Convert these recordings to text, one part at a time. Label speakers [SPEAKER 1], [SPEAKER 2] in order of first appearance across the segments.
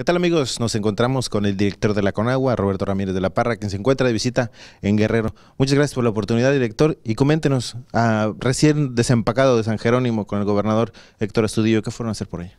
[SPEAKER 1] ¿Qué tal amigos? Nos encontramos con el director de la Conagua, Roberto Ramírez de la Parra, quien se encuentra de visita en Guerrero. Muchas gracias por la oportunidad, director, y coméntenos, recién desempacado de San Jerónimo con el gobernador Héctor Astudillo, ¿qué fueron a hacer por ahí?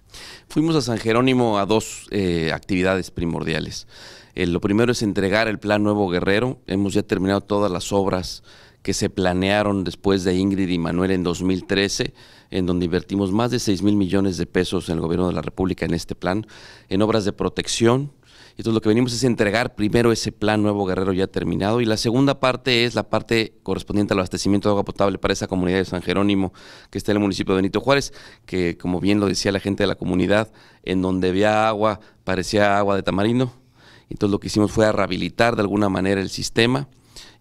[SPEAKER 2] Fuimos a San Jerónimo a dos eh, actividades primordiales. Eh, lo primero es entregar el Plan Nuevo Guerrero. Hemos ya terminado todas las obras que se planearon después de Ingrid y Manuel en 2013, en donde invertimos más de 6 mil millones de pesos en el gobierno de la República en este plan, en obras de protección. Entonces lo que venimos es entregar primero ese plan Nuevo Guerrero ya terminado y la segunda parte es la parte correspondiente al abastecimiento de agua potable para esa comunidad de San Jerónimo que está en el municipio de Benito Juárez, que como bien lo decía la gente de la comunidad, en donde había agua parecía agua de tamarindo. Entonces lo que hicimos fue rehabilitar de alguna manera el sistema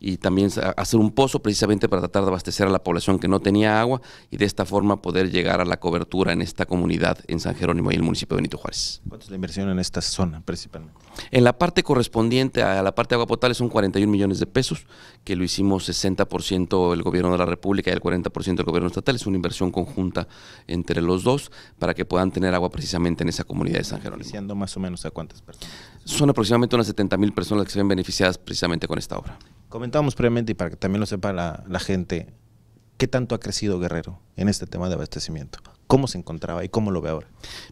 [SPEAKER 2] y también hacer un pozo precisamente para tratar de abastecer a la población que no tenía agua y de esta forma poder llegar a la cobertura en esta comunidad en San Jerónimo y el municipio de Benito Juárez.
[SPEAKER 1] ¿Cuánto es la inversión en esta zona principalmente?
[SPEAKER 2] En la parte correspondiente a la parte de agua potable son 41 millones de pesos, que lo hicimos 60% el gobierno de la República y el 40% el gobierno estatal. Es una inversión conjunta entre los dos para que puedan tener agua precisamente en esa comunidad de San Jerónimo. ¿Siendo
[SPEAKER 1] más o menos a cuántas personas?
[SPEAKER 2] Son aproximadamente unas 70 mil personas que se ven beneficiadas precisamente con esta obra.
[SPEAKER 1] Comentábamos previamente y para que también lo sepa la, la gente, ¿qué tanto ha crecido Guerrero en este tema de abastecimiento? ¿Cómo se encontraba y cómo lo ve ahora?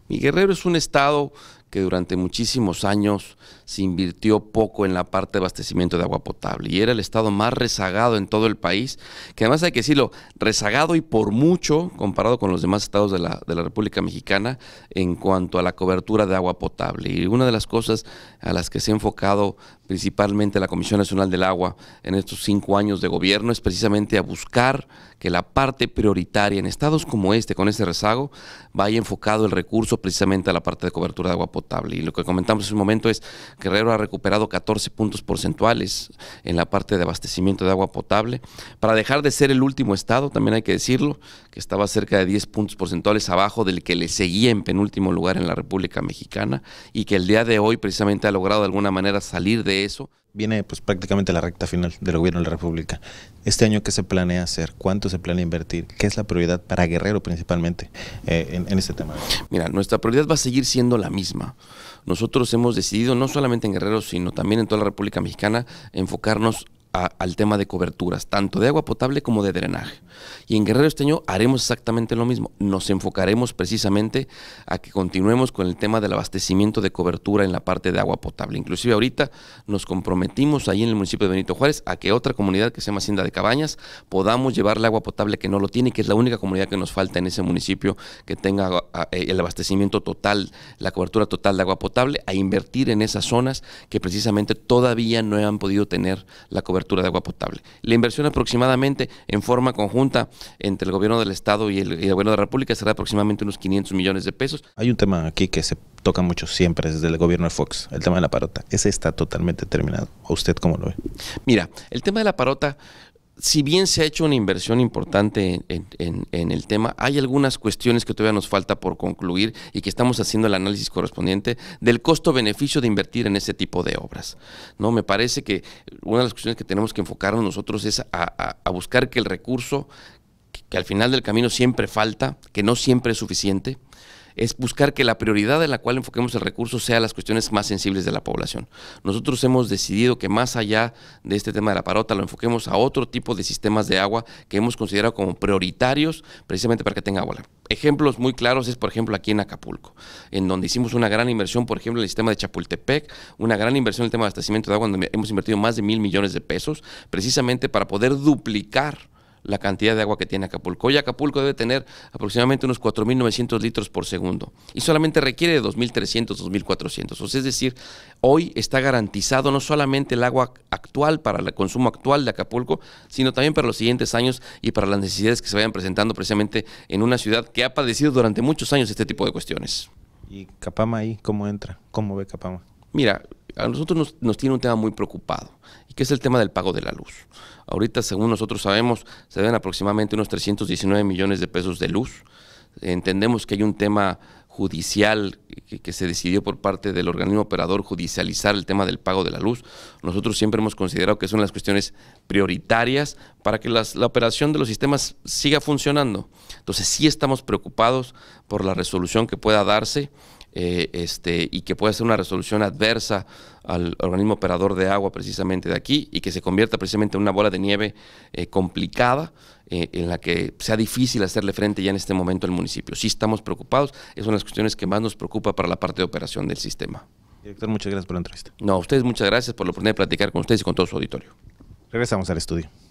[SPEAKER 1] Mi Guerrero es un estado
[SPEAKER 2] que durante muchísimos años se invirtió poco en la parte de abastecimiento de agua potable y era el estado más rezagado en todo el país, que además hay que decirlo, rezagado y por mucho comparado con los demás estados de la, de la República Mexicana en cuanto a la cobertura de agua potable. Y una de las cosas a las que se ha enfocado principalmente la Comisión Nacional del Agua en estos cinco años de gobierno es precisamente a buscar que la parte prioritaria en estados como este, con ese rezago, vaya enfocado el recurso precisamente a la parte de cobertura de agua potable y lo que comentamos en un momento es que Guerrero ha recuperado 14 puntos porcentuales en la parte de abastecimiento de agua potable para dejar de ser el último estado, también hay que decirlo, que estaba cerca de 10 puntos porcentuales abajo del que le seguía en penúltimo lugar en la República Mexicana y que el día de hoy precisamente ha logrado de alguna manera salir de eso.
[SPEAKER 1] Viene pues prácticamente la recta final del gobierno de la República. Este año, ¿qué se planea hacer? ¿Cuánto se planea invertir? ¿Qué es la prioridad para Guerrero principalmente eh, en, en, este tema?
[SPEAKER 2] Mira, nuestra prioridad va a seguir siendo la misma. Nosotros hemos decidido, no solamente en Guerrero, sino también en toda la República Mexicana, enfocarnos al tema de coberturas, tanto de agua potable como de drenaje. Y en Guerrero Esteño haremos exactamente lo mismo. Nos enfocaremos precisamente a que continuemos con el tema del abastecimiento de cobertura en la parte de agua potable. Inclusive ahorita nos comprometimos ahí en el municipio de Benito Juárez a que otra comunidad que se llama Hacienda de Cabañas podamos llevar llevarle agua potable que no lo tiene, que es la única comunidad que nos falta en ese municipio que tenga ah, ah, eh, el abastecimiento total, la cobertura total de agua potable, a invertir en esas zonas que precisamente todavía no han podido tener la cobertura de agua potable. La inversión aproximadamente en forma conjunta entre el gobierno del Estado y el, gobierno de la República será aproximadamente unos 500 millones de pesos.
[SPEAKER 1] Hay un tema aquí que se toca mucho siempre desde el gobierno de Fox, el tema de la parota. Ese está totalmente terminado. ¿A usted cómo lo ve?
[SPEAKER 2] Mira, el tema de la parota si bien se ha hecho una inversión importante en, el tema, hay algunas cuestiones que todavía nos falta por concluir y que estamos haciendo el análisis correspondiente del costo-beneficio de invertir en ese tipo de obras. ¿no? Me parece que una de las cuestiones que tenemos que enfocarnos nosotros es a, buscar que el recurso, que al final del camino siempre falta, que no siempre es suficiente, es buscar que la prioridad de la cual enfoquemos el recurso sea las cuestiones más sensibles de la población. Nosotros hemos decidido que más allá de este tema de la parota lo enfoquemos a otro tipo de sistemas de agua que hemos considerado como prioritarios precisamente para que tenga agua. Ejemplos muy claros es, por ejemplo, aquí en Acapulco, en donde hicimos una gran inversión, por ejemplo, en el sistema de Chapultepec, una gran inversión en el tema de abastecimiento de agua, donde hemos invertido más de mil millones de pesos, precisamente para poder duplicar la cantidad de agua que tiene Acapulco. Hoy Acapulco debe tener aproximadamente unos 4.900 litros por segundo y solamente requiere de 2.300, 2.400. O es decir, hoy está garantizado no solamente el agua actual para el consumo actual de Acapulco, sino también para los siguientes años y para las necesidades que se vayan presentando precisamente en una ciudad que ha padecido durante muchos años este tipo de cuestiones.
[SPEAKER 1] ¿Y Capama ahí cómo entra? ¿Cómo ve Capama?
[SPEAKER 2] Mira, a nosotros nos, tiene un tema muy preocupado, y que es el tema del pago de la luz. Ahorita, según nosotros sabemos, se deben aproximadamente unos 319 millones de pesos de luz. Entendemos que hay un tema judicial que, se decidió por parte del organismo operador judicializar el tema del pago de la luz. Nosotros siempre hemos considerado que son las cuestiones prioritarias para que la operación de los sistemas siga funcionando. Entonces sí estamos preocupados por la resolución que pueda darse eh, este, y que pueda ser una resolución adversa al organismo operador de agua precisamente de aquí y que se convierta precisamente en una bola de nieve eh, complicada eh, en la que sea difícil hacerle frente ya en este momento al municipio. Sí estamos preocupados, es una de las cuestiones que más nos preocupa para la parte de operación
[SPEAKER 1] del sistema. Director, muchas gracias por la entrevista.
[SPEAKER 2] No, a ustedes muchas gracias por la oportunidad de platicar con ustedes y con todo su
[SPEAKER 1] auditorio. Regresamos al estudio.